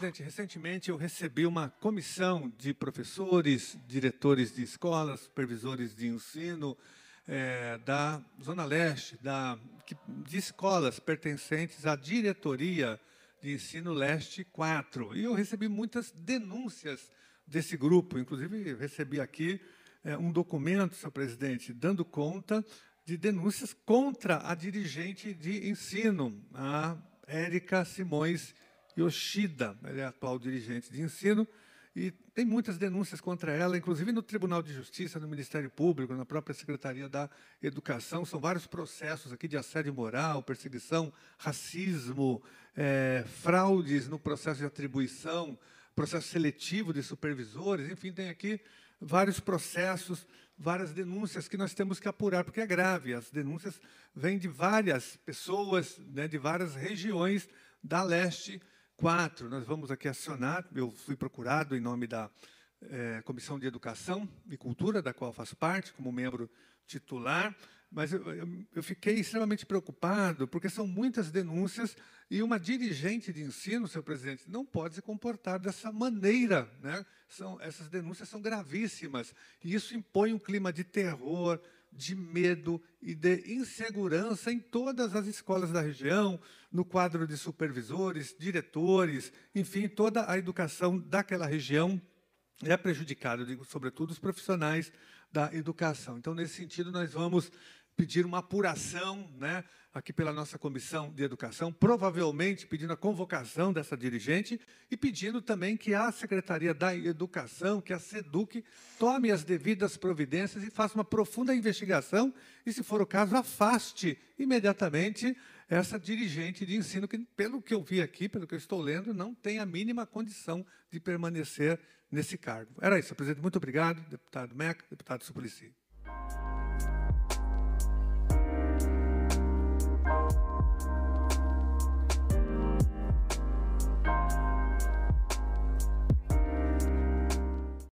presidente, recentemente eu recebi uma comissão de professores, diretores de escolas, supervisores de ensino é, da Zona Leste, da, de escolas pertencentes à diretoria de ensino Leste 4. E eu recebi muitas denúncias desse grupo, inclusive recebi aqui é, um documento, senhor presidente, dando conta de denúncias contra a dirigente de ensino, a Érica Simões Yoshida, ela é atual dirigente de ensino, e tem muitas denúncias contra ela, inclusive no Tribunal de Justiça, no Ministério Público, na própria Secretaria da Educação. São vários processos aqui de assédio moral, perseguição, racismo, é, fraudes no processo de atribuição, processo seletivo de supervisores, enfim, tem aqui vários processos, várias denúncias que nós temos que apurar, porque é grave. As denúncias vêm de várias pessoas, né, de várias regiões da leste 4, nós vamos aqui acionar, eu fui procurado em nome da é, Comissão de Educação e Cultura, da qual faço parte, como membro titular, mas eu, eu, eu, fiquei extremamente preocupado, porque são muitas denúncias e uma dirigente de ensino, seu presidente, não pode se comportar dessa maneira. Né? São, essas denúncias são gravíssimas e isso impõe um clima de terror, de medo e de insegurança em todas as escolas da região, no quadro de supervisores, diretores, enfim, toda a educação daquela região é prejudicada, sobretudo os profissionais da educação. Então, nesse sentido, nós vamos pedir uma apuração, né, aqui pela nossa comissão de educação, provavelmente pedindo a convocação dessa dirigente e pedindo também que a Secretaria da Educação, que a SEDUC, tome as devidas providências e faça uma profunda investigação e, se for o caso, afaste imediatamente essa dirigente de ensino que, pelo que eu vi aqui, pelo que eu estou lendo, não tem a mínima condição de permanecer nesse cargo. Era isso, presidente. Muito obrigado, deputado Meca, deputado Suplicy.